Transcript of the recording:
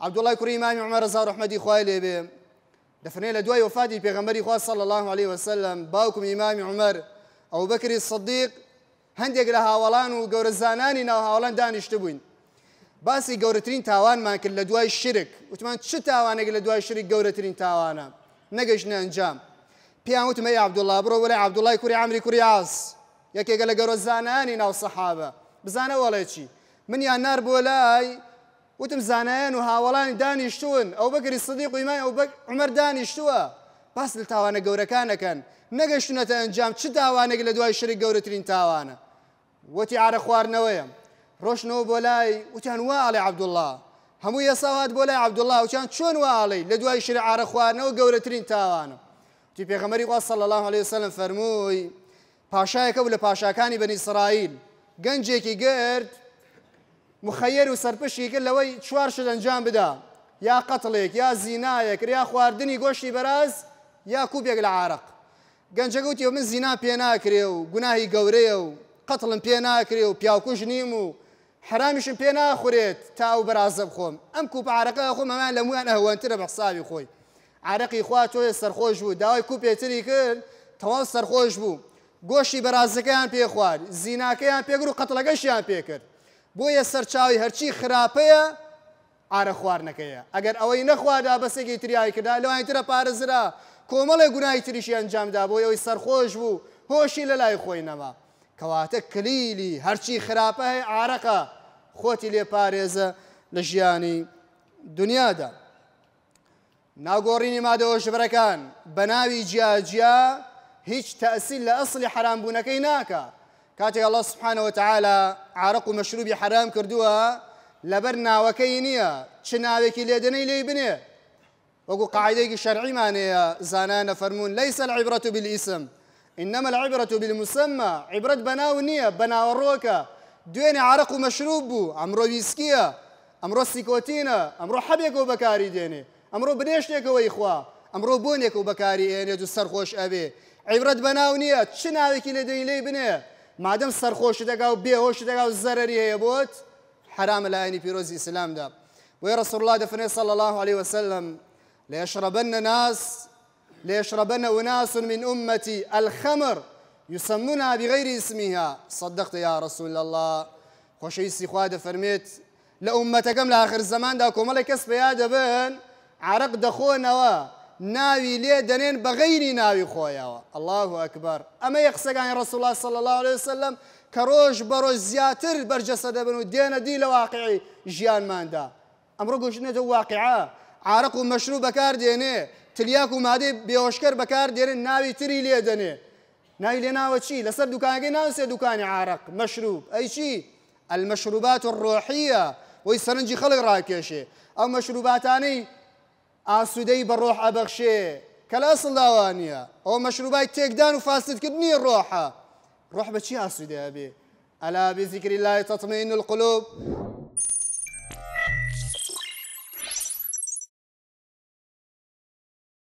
عبد الله كريم عمر زار احمدي خوای لێبێ دەفرێن لە دوای وفادي بيغمبري خوا صلى الله عليه وسلم باوکم ئیمامی عمر ابو بكر الصديق هندي لە ولان وغورزاناني نا هولان ناو هاوڵان دانیشت بووین باسی گەورەترین تاوانمان کرد لە دوای شرک وتمان چ تاوانێک لە دوای شرک گەورەترین تاوانە نەگەشتە عبد الله وتمە عبد الله وەرە عبدوڵای کوری عمری کوری ئاس یەکێکە لە گەورە زانانی ناو سەحابە بزانە وەڵێ نار بولاي وتم زانایان و هاوڵانی دانیشتون ئەو بەگری سدی قویمان ئەو عمەر دانیشتووە پاس لە تاوانە گەورەکانەکەن نەگەشتونەتە ئەنجام چ داوانێک لە دوای شری گەورەترین تاوانە وتی عرە خواردنەوەیم ڕۆشنەوە بۆ لای وتیان واڵی عبدوڵله هەموو یەساوات بۆ لای عبدوڵله وچیان چۆن واڵی لە دوای شری عرە خواردنەوە گەورەترین تاوانە تی پێغەمەری قوسە لە الله عليه وسلم فەرمووی پاشایەکە و لە پاشاکانی بەنی سرائیل گەنجێکی گرت مخەیر و سەرپشیکرد لەوەی چوار شت ئەنجام بدا یا قەتڵێک یا زینایەک یا خواردنی گۆشتی بەراز یا کوبێک لە عراق گەنجەگەوتی و من زینا پێ ناکرێ و گوناهی گەورەیە و قەتڵم پێ ناکرێ و پیاکوژ نیم و حرامیشم پێ ناخورێت تا و بەرازە بخۆم ئەم کوپ عراقە خۆم ئەمان لە مویان ئەهوانترە بە حساوی خۆی عراقی خوا تۆی سەرخۆش بوو داوای کوپێتری کرد تەواو سەرخۆش بوو گۆشی بەرازەکەیان پێ خوارد زیناکەیان پێگر و قەتڵەکەشیان پێ کرد بۆیە سەرچاوی هەرچی خراپەیە ئارە خواردنەکەیە ئەگەر ئەوەی نەخوادا بەسێکی تریای کردا لەوانی ترە پارێزرا کۆمەڵی گوناایی تریشی ئەنجامدا بۆ ئەوی سەرخۆش بوو هۆشی لە لای خۆی نەما کەواتە کلیلی هەرچی خراپە هەیە ئارەقە خۆتی لێ پارێزە لە ژیانی دنیادا. ناگۆڕینی مادەوە ژبرەکان بە ناوی جیاجیا هیچ تەسیل لە ئەسلی حرامبوونەکەی ناکە كاتي الله سبحانه وتعالى عرق مشروبي حرام كردوا لبرنا وكينيا شناوي چ ناوێکی لێدنەی لێ بنێ وەکو قاعدەیەکی شەرعیمانەیە زانانە فەرمونون لەیسە العبرەت و إنما العبرة بالمسمى بناونية بناو الروكا دويني عرق مشروب مەشروب بوو ئەمڕۆ سيكوتينا ئەمڕۆ حبيك وبكاري ديني بەکاری دێنێ ئەمڕۆ بنێشتێکەوەی بونيك وبكاري يعني و أبي عبرة و شناوي ئەبێ عیبرەت بەناو نییە مادەم سەرخۆش دگا و بێهۆش دگا و بود حرام لعنتی پیروز اسلام دا و رسول الله دەفنێ صلى الله عليه وسلم ليشربن ناس ليشربن أناس من أمتي الخمر يسمونها بغير اسمها صدقت يا رسول الله خوشي خوا فرميت لأمتكم لآخر الزمان داكم زماندا کۆمەڵی کەس پێیا عرق دخونا ناوی لێ دەنێن بەغەیری ناوی خۆیەوە الله ئەکبار ئەمە یە قسەکانی ڕسوڵات سەڵ الله عليه وسلم کە ڕۆژ بە ڕۆژ زیاتر بەرجەسە دەبن و دێنە دی لە واقعی ژیانماندا ئەمڕۆ گۆشتێتە واقعە عرق و مەشروع بەکار دێنێ تلیاک و مادەی بێۆشکەر بەکار دێنن ناوی تری لێ دەنێ ناوی لێ ناوە چی لەسەر دوکانەکەی ناوسێ دوکانی عرق مەشروب ئەی چی المەشروبات و ڕۆحیە وەی سەرنجی خەڵک ڕاکێشێ ئەو مەشروباتانەی ئاسوودەی بە ڕۆح ئەبەخشێ کە لە ئەسڵ داوانە ئەوە مەشروبای تێکدان و فاسد فاستکردنی ڕۆحە ڕۆح بە چی آسوده ابی ئەلا بذكر الله تطمئن القلوب